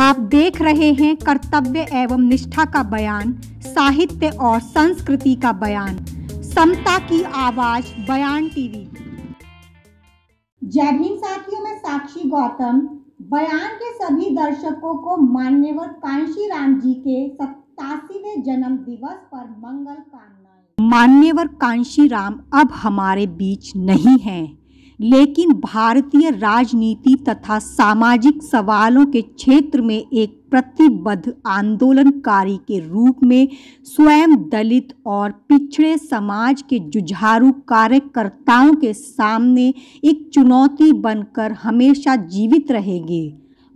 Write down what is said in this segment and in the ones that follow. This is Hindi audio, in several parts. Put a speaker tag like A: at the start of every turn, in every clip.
A: आप देख रहे हैं कर्तव्य एवं निष्ठा का बयान साहित्य और संस्कृति का बयान समता की आवाज बयान टीवी जैगिन साथियों में साक्षी गौतम बयान के सभी दर्शकों को मान्यवर कांशी राम जी के सत्तासीवे जन्म दिवस पर मंगल कामनाएं मान्यवर कांशी राम अब हमारे बीच नहीं हैं लेकिन भारतीय राजनीति तथा सामाजिक सवालों के क्षेत्र में एक प्रतिबद्ध आंदोलनकारी के रूप में स्वयं दलित और पिछड़े समाज के जुझारू कार्यकर्ताओं के सामने एक चुनौती बनकर हमेशा जीवित रहेंगे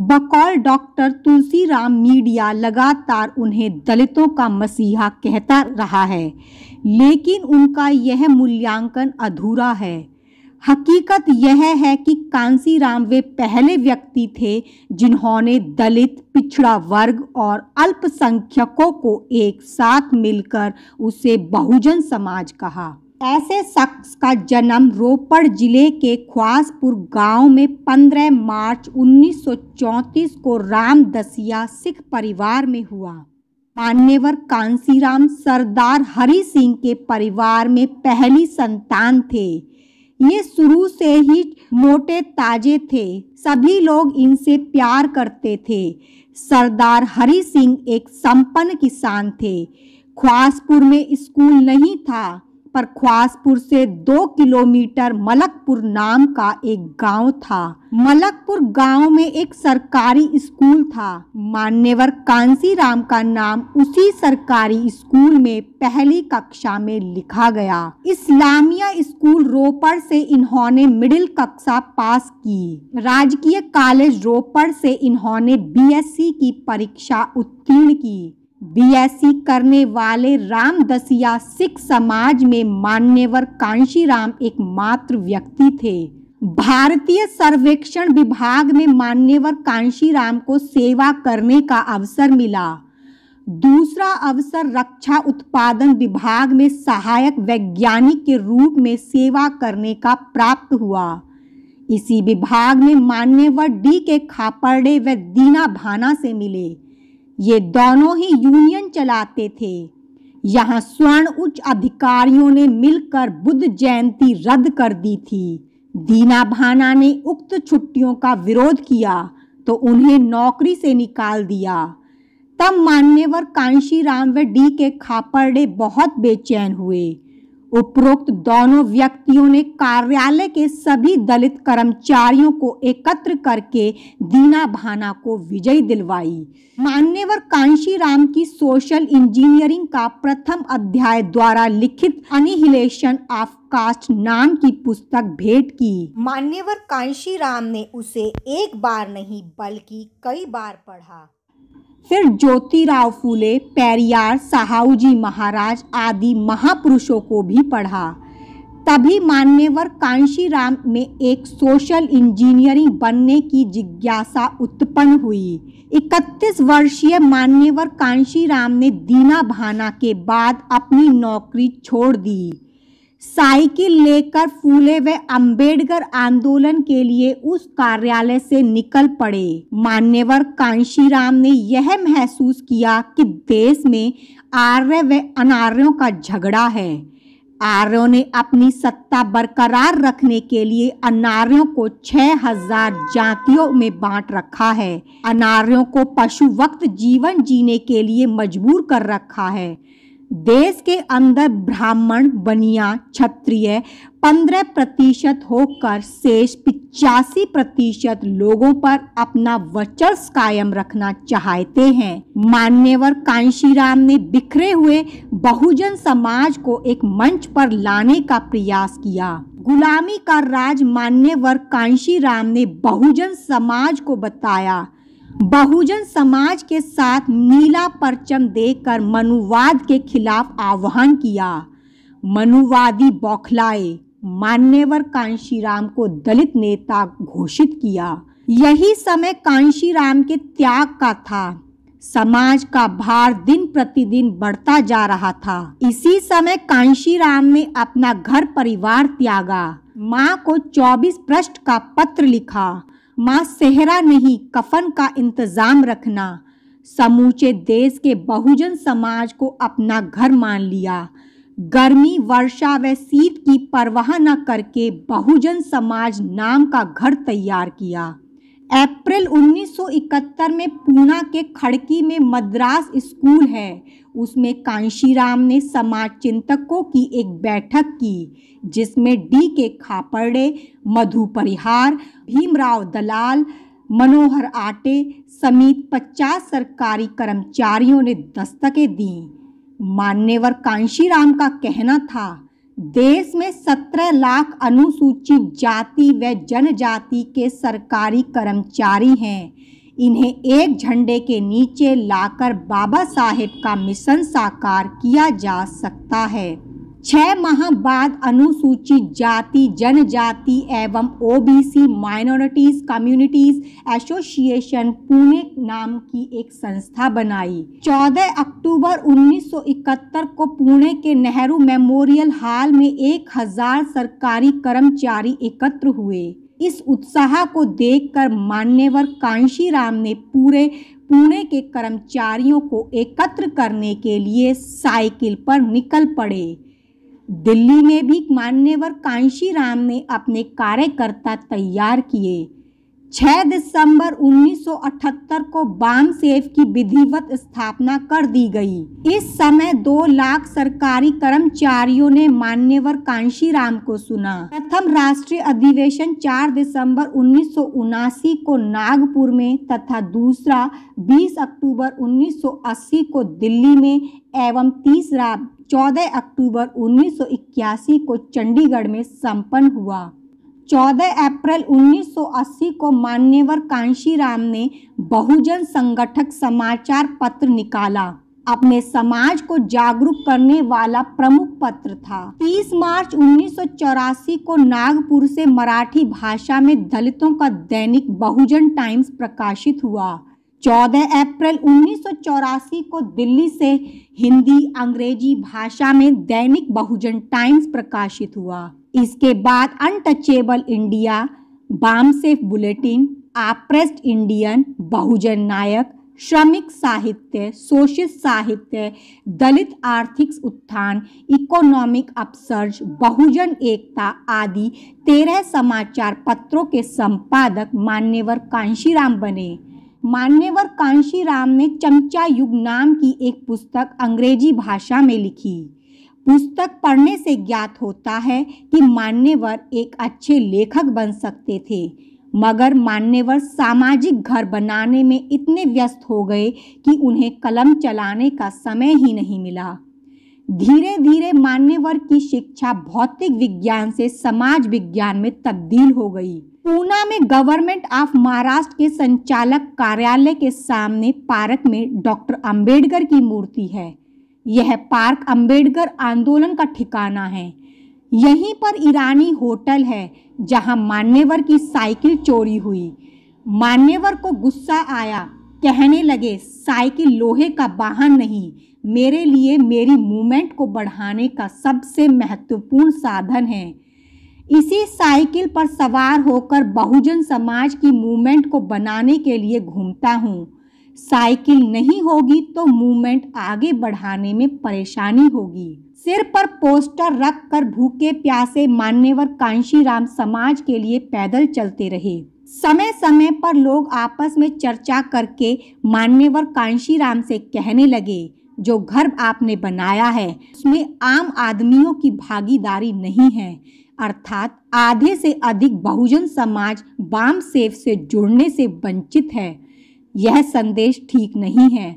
A: बकौल डॉक्टर तुलसीराम मीडिया लगातार उन्हें दलितों का मसीहा कहता रहा है लेकिन उनका यह मूल्यांकन अधूरा है हकीकत यह है कि कांसी राम वे पहले व्यक्ति थे जिन्होंने दलित पिछड़ा वर्ग और अल्पसंख्यकों को एक साथ मिलकर उसे बहुजन समाज कहा ऐसे शख्स का जन्म रोपड़ जिले के ख्वासपुर गांव में 15 मार्च 1934 को रामदसिया सिख परिवार में हुआ मान्यवर कांसीराम सरदार हरि सिंह के परिवार में पहली संतान थे ये शुरू से ही मोटे ताजे थे सभी लोग इनसे प्यार करते थे सरदार हरि सिंह एक संपन्न किसान थे ख्वासपुर में स्कूल नहीं था परख्वासपुर से दो किलोमीटर मलकपुर नाम का एक गांव था मलकपुर गांव में एक सरकारी स्कूल था मान्यवर कांसी राम का नाम उसी सरकारी स्कूल में पहली कक्षा में लिखा गया इस्लामिया स्कूल रोपड़ से इन्होंने मिडिल कक्षा पास की राजकीय कॉलेज रोपड़ से इन्होंने बीएससी की परीक्षा उत्तीर्ण की बीएससी करने वाले रामदसिया सिख समाज में मान्यवर कांशीराम एक मात्र व्यक्ति थे भारतीय सर्वेक्षण विभाग में मान्यवर कांशीराम को सेवा करने का अवसर मिला दूसरा अवसर रक्षा उत्पादन विभाग में सहायक वैज्ञानिक के रूप में सेवा करने का प्राप्त हुआ इसी विभाग में मान्यवर डी के खापरडे व दीना भाना से मिले ये दोनों ही यूनियन चलाते थे यहाँ स्वर्ण उच्च अधिकारियों ने मिलकर बुद्ध जयंती रद्द कर दी थी दीना भाना ने उक्त छुट्टियों का विरोध किया तो उन्हें नौकरी से निकाल दिया तब मान्यवर कांशी राम व डी के खापरडे बहुत बेचैन हुए उपरोक्त दोनों व्यक्तियों ने कार्यालय के सभी दलित कर्मचारियों को एकत्र करके दीना भाना को विजय दिलवाई मान्यवर कांशी राम की सोशल इंजीनियरिंग का प्रथम अध्याय द्वारा लिखित अनिहिलेशन ऑफ कास्ट नाम की पुस्तक भेंट की मान्यवर कांशी राम ने उसे एक बार नहीं बल्कि कई बार पढ़ा फिर ज्योतिराव फूले पैरियार साहू जी महाराज आदि महापुरुषों को भी पढ़ा तभी मान्यवर कांशी राम में एक सोशल इंजीनियरिंग बनने की जिज्ञासा उत्पन्न हुई 31 वर्षीय मान्यवर कांशी राम ने दीना भाना के बाद अपनी नौकरी छोड़ दी साइकिल लेकर फूले व अंबेडकर आंदोलन के लिए उस कार्यालय से निकल पड़े मान्यवर कांशीराम ने यह महसूस किया कि देश में आर्य व अनार्यों का झगड़ा है आर्यों ने अपनी सत्ता बरकरार रखने के लिए अनार्यों को 6000 जातियों में बांट रखा है अनार्यों को पशु वक्त जीवन जीने के लिए मजबूर कर रखा है देश के अंदर ब्राह्मण बनिया क्षत्रिय पंद्रह प्रतिशत होकर शेष पिचासी प्रतिशत लोगों पर अपना वचस कायम रखना चाहते हैं मान्यवर कांशीराम ने बिखरे हुए बहुजन समाज को एक मंच पर लाने का प्रयास किया गुलामी का राज मान्यवर कांशीराम ने बहुजन समाज को बताया बहुजन समाज के साथ नीला परचम देकर मनुवाद के खिलाफ आह्वान किया मनुवादी बौखलाए मान्यवर कांशीराम को दलित नेता घोषित किया यही समय कांशीराम के त्याग का था समाज का भार दिन प्रतिदिन बढ़ता जा रहा था इसी समय कांशीराम ने अपना घर परिवार त्यागा माँ को 24 पृष्ठ का पत्र लिखा माँ सेहरा नहीं कफन का इंतज़ाम रखना समूचे देश के बहुजन समाज को अपना घर मान लिया गर्मी वर्षा व शीत की परवाह न करके बहुजन समाज नाम का घर तैयार किया अप्रैल 1971 में पूना के खड़की में मद्रास स्कूल है उसमें कांशीराम ने समाज चिंतकों की एक बैठक की जिसमें डी के खापर्डे मधु परिहार भीमराव दलाल मनोहर आटे समेत पचास सरकारी कर्मचारियों ने दस्तकें दी मान्यवर कांशीराम का कहना था देश में सत्रह लाख अनुसूचित जाति व जनजाति के सरकारी कर्मचारी हैं इन्हें एक झंडे के नीचे लाकर बाबा साहेब का मिशन साकार किया जा सकता है छः माह बाद अनुसूचित जाति जनजाति एवं OBC minorities communities association Pune नाम की एक संस्था बनाई 14 अक्टूबर 1971 को पुणे के नेहरू मेमोरियल हॉल में 1000 सरकारी कर्मचारी एकत्र हुए इस उत्साह को देखकर मान्यवर कांशीराम ने पूरे पुणे के कर्मचारियों को एकत्र करने के लिए साइकिल पर निकल पड़े दिल्ली में भी मान्यवर कांशीराम ने अपने कार्यकर्ता तैयार किए 6 दिसंबर 1978 को बाम सेफ की विधिवत स्थापना कर दी गई इस समय दो लाख सरकारी कर्मचारियों ने मान्यवर कांशीराम को सुना प्रथम राष्ट्रीय अधिवेशन 4 दिसंबर उन्नीस को नागपुर में तथा दूसरा 20 अक्टूबर 1980 को दिल्ली में एवं तीसरा 14 अक्टूबर 1981 को चंडीगढ़ में संपन्न हुआ 14 अप्रैल 1980 को मान्यवर कांशीराम ने बहुजन संगठक समाचार पत्र निकाला अपने समाज को जागरूक करने वाला प्रमुख पत्र था 30 मार्च उन्नीस को नागपुर से मराठी भाषा में दलितों का दैनिक बहुजन टाइम्स प्रकाशित हुआ 14 अप्रैल उन्नीस को दिल्ली से हिंदी अंग्रेजी भाषा में दैनिक बहुजन टाइम्स प्रकाशित हुआ इसके बाद untouchable India BAMCEF bulletin oppressed Indian Bahujan Nayak Shramik Sahitya शोषित साहित्य दलित आर्थिक उत्थान इकोनॉमिक अपसर्ज बहुजन एकता आदि तेरह समाचार पत्रों के संपादक मान्यवर कांशीराम बने मान्यवर कांशीराम ने चमचा युग नाम की एक पुस्तक अंग्रेजी भाषा में लिखी पुस्तक पढ़ने से ज्ञात होता है कि मान्यवर एक अच्छे लेखक बन सकते थे मगर मान्यवर सामाजिक घर बनाने में इतने व्यस्त हो गए कि उन्हें कलम चलाने का समय ही नहीं मिला धीरे धीरे मान्यवर की शिक्षा भौतिक विज्ञान से समाज विज्ञान में तब्दील हो गई पूना में गवर्नमेंट ऑफ महाराष्ट्र के संचालक कार्यालय के सामने पार्क में डॉक्टर अंबेडकर की मूर्ति है यह पार्क अंबेडकर आंदोलन का ठिकाना है यहीं पर ईरानी होटल है जहां मान्यवर की साइकिल चोरी हुई मान्यवर को गुस्सा आया कहने लगे साइकिल लोहे का वाहन नहीं मेरे लिए मेरी मूवमेंट को बढ़ाने का सबसे महत्वपूर्ण साधन है इसी साइकिल पर सवार होकर बहुजन समाज की मूवमेंट को बनाने के लिए घूमता हूँ साइकिल नहीं होगी तो मूवमेंट आगे बढ़ाने में परेशानी होगी सिर पर पोस्टर रख कर भूखे प्यासे मान्यवर कांशीराम समाज के लिए पैदल चलते रहे समय समय पर लोग आपस में चर्चा करके मान्यवर कांशीराम से कहने लगे जो घर आपने बनाया है उसमें आम आदमियों की भागीदारी नहीं है अर्थात आधे से अधिक बहुजन समाज बाम सेफ से जुड़ने से वंचित है यह संदेश ठीक नहीं है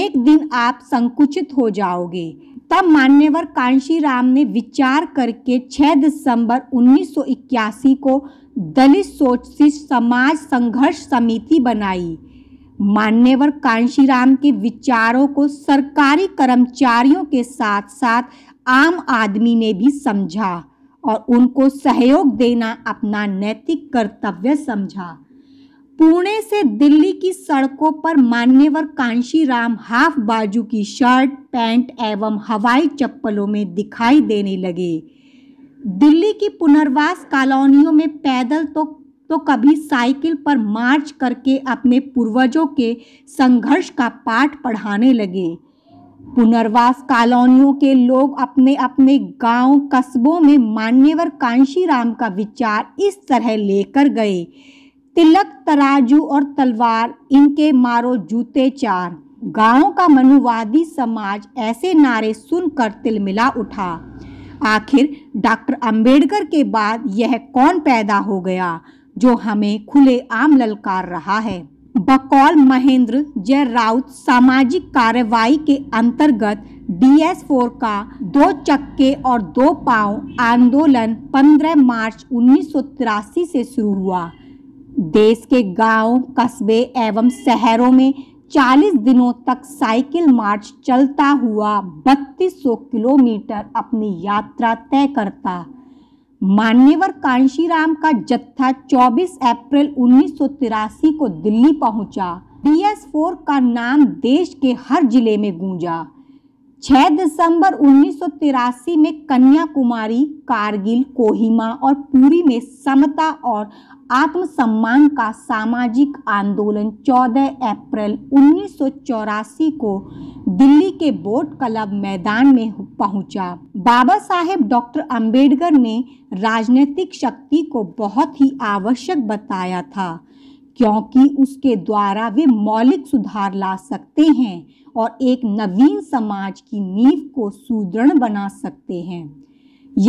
A: एक दिन आप संकुचित हो जाओगे तब मान्यवर कांशीराम ने विचार करके 6 दिसंबर 1981 को दलित सोच से समाज संघर्ष समिति बनाई मान्यवर कांशीराम के विचारों को सरकारी कर्मचारियों के साथ साथ आम आदमी ने भी समझा और उनको सहयोग देना अपना नैतिक कर्तव्य समझा पुणे से दिल्ली की सड़कों पर मान्यवर कांशी राम हाफ बाजू की शर्ट पैंट एवं हवाई चप्पलों में दिखाई देने लगे दिल्ली की पुनर्वास कॉलोनियों में पैदल तो तो कभी साइकिल पर मार्च करके अपने पूर्वजों के संघर्ष का पाठ पढ़ाने लगे पुनर्वास कॉलोनियों के लोग अपने अपने गांव कस्बों में मान्यवर कांशीराम का विचार इस तरह लेकर गए तिलक तराजू और तलवार इनके मारो जूते चार गांव का मनुवादी समाज ऐसे नारे सुनकर तिलमिला उठा आखिर डॉक्टर अंबेडकर के बाद यह कौन पैदा हो गया जो हमें खुले आम ललकार रहा है बकौल महेंद्र जय राउत सामाजिक कार्रवाई के अंतर्गत डीएस फोर का दो चक्के और दो पांव आंदोलन 15 मार्च उन्नीस से शुरू हुआ देश के गांव कस्बे एवं शहरों में 40 दिनों तक साइकिल मार्च चलता हुआ 3200 किलोमीटर अपनी यात्रा तय करता मान्यवर कांशीराम का जत्था 24 अप्रैल उन्नीस को दिल्ली पहुंचा एस फोर का नाम देश के हर जिले में गूंजा 6 दिसंबर उन्नीस में कन्याकुमारी कारगिल कोहिमा और पुरी में समता और आत्मसम्मान का सामाजिक आंदोलन 14 अप्रैल उन्नीस को दिल्ली के बोट क्लब मैदान में पहुंचा। बाबा साहेब डॉक्टर अंबेडकर ने राजनीतिक शक्ति को बहुत ही आवश्यक बताया था क्योंकि उसके द्वारा वे मौलिक सुधार ला सकते हैं और एक नवीन समाज की नींव को सुदृढ़ बना सकते हैं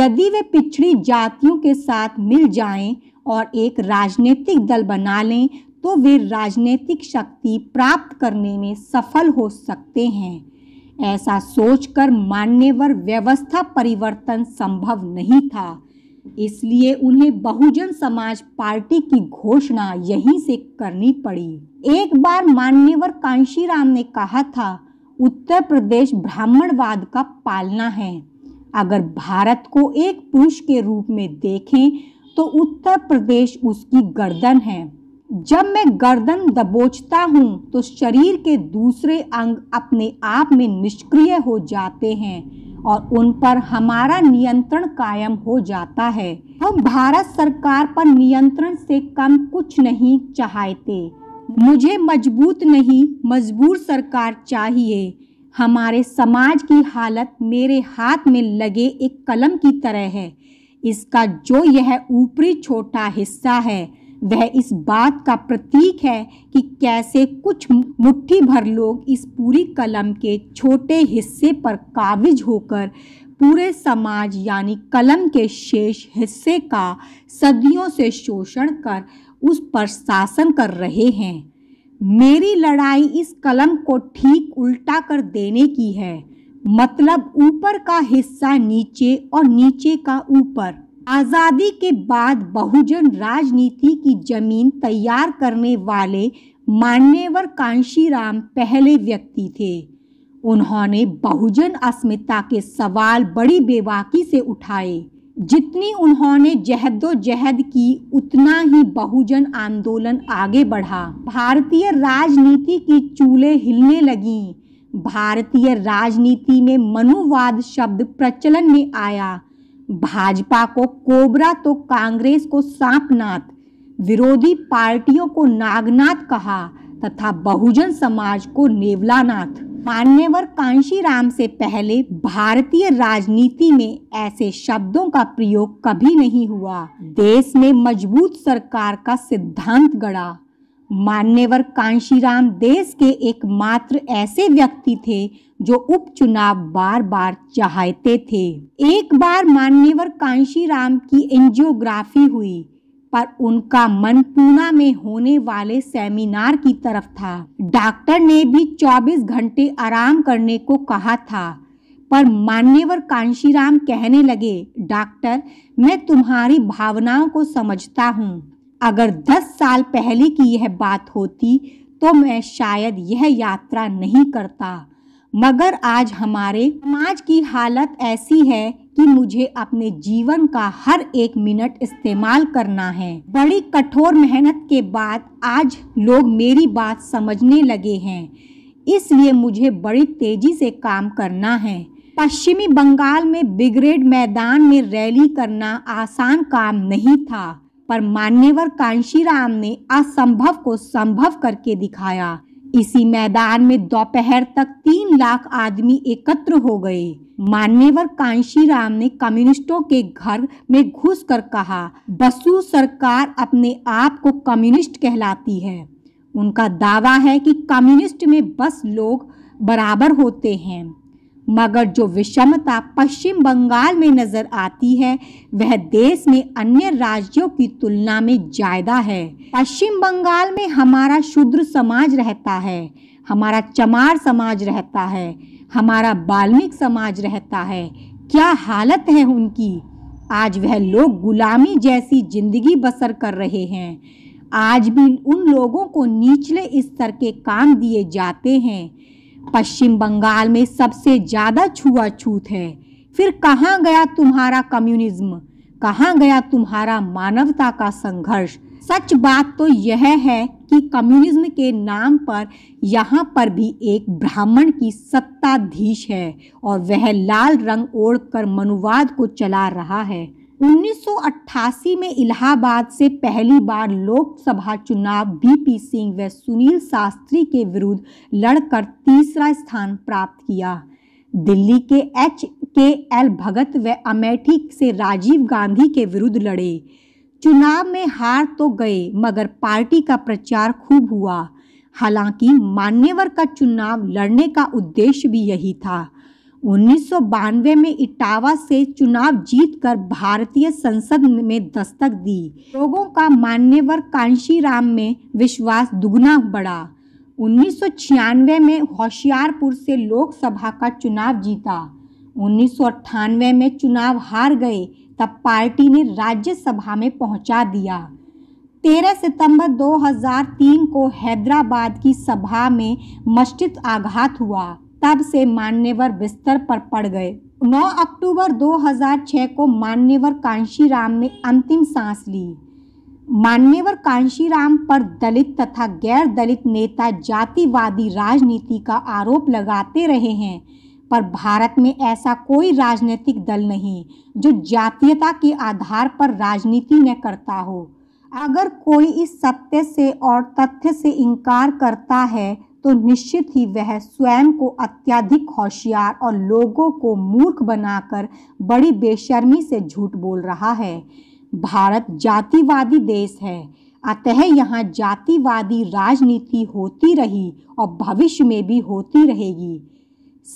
A: यदि वे पिछड़ी जातियों के साथ मिल जाएं और एक राजनीतिक दल बना लें तो वे राजनीतिक शक्ति प्राप्त करने में सफल हो सकते हैं ऐसा सोचकर मान्यवर व्यवस्था परिवर्तन संभव नहीं था इसलिए उन्हें बहुजन समाज पार्टी की घोषणा यहीं से करनी पड़ी एक बार मान्यवर कांशीराम ने कहा था उत्तर प्रदेश ब्राह्मणवाद का पालना है अगर भारत को एक पुरुष के रूप में देखें तो उत्तर प्रदेश उसकी गर्दन है जब मैं गर्दन दबोचता हूँ तो शरीर के दूसरे अंग अपने आप में निष्क्रिय हो जाते हैं और उन पर हमारा नियंत्रण कायम हो जाता है हम भारत सरकार पर नियंत्रण से कम कुछ नहीं चाहते मुझे मजबूत नहीं मजबूर सरकार चाहिए हमारे समाज की हालत मेरे हाथ में लगे एक कलम की तरह है इसका जो यह ऊपरी छोटा हिस्सा है वह इस बात का प्रतीक है कि कैसे कुछ मुट्ठी भर लोग इस पूरी कलम के छोटे हिस्से पर काबिज होकर पूरे समाज यानी कलम के शेष हिस्से का सदियों से शोषण कर उस पर शासन कर रहे हैं मेरी लड़ाई इस कलम को ठीक उल्टा कर देने की है मतलब ऊपर का हिस्सा नीचे और नीचे का ऊपर आज़ादी के बाद बहुजन राजनीति की जमीन तैयार करने वाले मान्यवर कांशीराम पहले व्यक्ति थे उन्होंने बहुजन अस्मिता के सवाल बड़ी बेवाकी से उठाए जितनी उन्होंने जहदोजहद की उतना ही बहुजन आंदोलन आगे बढ़ा भारतीय राजनीति की चूल्हे हिलने लगीं भारतीय राजनीति में मनुवाद शब्द प्रचलन में आया भाजपा को कोबरा तो कांग्रेस को सांपनाथ विरोधी पार्टियों को नागनाथ कहा तथा बहुजन समाज को नेवलानाथ मान्यवर कांशीराम से पहले भारतीय राजनीति में ऐसे शब्दों का प्रयोग कभी नहीं हुआ देश में मजबूत सरकार का सिद्धांत गढ़ा मान्यवर कांशीराम देश के एकमात्र ऐसे व्यक्ति थे जो उपचुनाव बार बार चाहते थे एक बार मान्यवर कांशीराम की एंजियोग्राफी हुई पर उनका मन पूना में होने वाले सेमिनार की तरफ था डॉक्टर ने भी 24 घंटे आराम करने को कहा था पर मान्यवर कांशीराम कहने लगे डॉक्टर मैं तुम्हारी भावनाओं को समझता हूँ अगर दस साल पहले की यह बात होती तो मैं शायद यह यात्रा नहीं करता मगर आज हमारे समाज की हालत ऐसी है कि मुझे अपने जीवन का हर एक मिनट इस्तेमाल करना है बड़ी कठोर मेहनत के बाद आज लोग मेरी बात समझने लगे हैं इसलिए मुझे बड़ी तेजी से काम करना है पश्चिमी बंगाल में बिग्रेड मैदान में रैली करना आसान काम नहीं था पर मान्यवर कांशीराम ने असंभव को संभव करके दिखाया इसी मैदान में दोपहर तक तीन लाख आदमी एकत्र हो गए मान्यवर कांशीराम ने कम्युनिस्टों के घर में घुसकर कहा बसु सरकार अपने आप को कम्युनिस्ट कहलाती है उनका दावा है कि कम्युनिस्ट में बस लोग बराबर होते हैं मगर जो विषमता पश्चिम बंगाल में नज़र आती है वह देश में अन्य राज्यों की तुलना में ज़्यादा है पश्चिम बंगाल में हमारा शूद्र समाज रहता है हमारा चमार समाज रहता है हमारा बाल्मिक समाज रहता है क्या हालत है उनकी आज वह लोग गुलामी जैसी जिंदगी बसर कर रहे हैं आज भी उन लोगों को निचले स्तर के काम दिए जाते हैं पश्चिम बंगाल में सबसे ज़्यादा छुआछूत है फिर कहाँ गया तुम्हारा कम्युनिज्म कहाँ गया तुम्हारा मानवता का संघर्ष सच बात तो यह है कि कम्युनिज्म के नाम पर यहाँ पर भी एक ब्राह्मण की सत्ताधीश है और वह लाल रंग ओढ़ कर मनुवाद को चला रहा है 1988 में इलाहाबाद से पहली बार लोकसभा चुनाव बीपी सिंह व सुनील शास्त्री के विरुद्ध लड़कर तीसरा स्थान प्राप्त किया दिल्ली के एच के एल भगत व अमेठी से राजीव गांधी के विरुद्ध लड़े चुनाव में हार तो गए मगर पार्टी का प्रचार खूब हुआ हालांकि मान्यवर का चुनाव लड़ने का उद्देश्य भी यही था उन्नीस में इटावा से चुनाव जीतकर भारतीय संसद में दस्तक दी लोगों का मान्यवर राम में विश्वास दुगना बढ़ा 1996 में होशियारपुर से लोकसभा का चुनाव जीता उन्नीस में चुनाव हार गए तब पार्टी ने राज्यसभा में पहुंचा दिया 13 सितंबर 2003 को हैदराबाद की सभा में मस्जिद आघात हुआ तब से मान्यवर बिस्तर पर पड़ गए 9 अक्टूबर 2006 को मान्यवर कांशीराम ने अंतिम सांस ली मान्यवर कांशीराम पर दलित तथा गैर दलित नेता जातिवादी राजनीति का आरोप लगाते रहे हैं पर भारत में ऐसा कोई राजनीतिक दल नहीं जो जातीयता के आधार पर राजनीति न करता हो अगर कोई इस सत्य से और तथ्य से इनकार करता है तो निश्चित ही वह स्वयं को अत्याधिक होशियार और लोगों को मूर्ख बनाकर बड़ी बेशर्मी से झूठ बोल रहा है भारत जातिवादी देश है अतः यहाँ जातिवादी राजनीति होती रही और भविष्य में भी होती रहेगी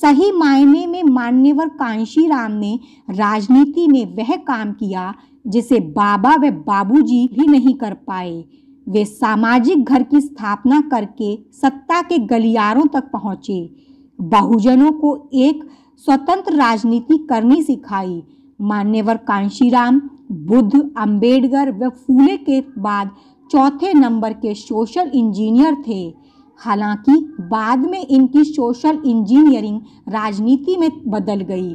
A: सही मायने में मान्यवर कांशी राम ने राजनीति में वह काम किया जिसे बाबा व बाबूजी भी नहीं कर पाए वे सामाजिक घर की स्थापना करके सत्ता के गलियारों तक पहुंचे बहुजनों को एक स्वतंत्र राजनीति करनी सिखाई मान्यवर कांशीराम बुद्ध अंबेडकर व फूले के बाद चौथे नंबर के सोशल इंजीनियर थे हालांकि बाद में इनकी सोशल इंजीनियरिंग राजनीति में बदल गई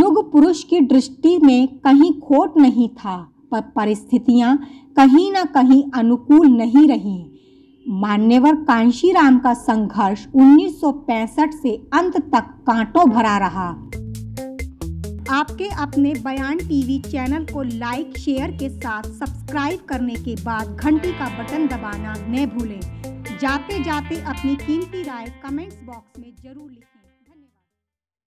A: युग पुरुष की दृष्टि में कहीं खोट नहीं था परिस्थितियां कहीं ना कहीं अनुकूल नहीं रहीं मान्यवर कांशीराम का संघर्ष 1965 से अंत तक कांटों भरा रहा आपके अपने बयान टीवी चैनल को लाइक शेयर के साथ सब्सक्राइब करने के बाद घंटी का बटन दबाना न भूलें जाते जाते अपनी कीमती राय कमेंट्स बॉक्स में जरूर लिखें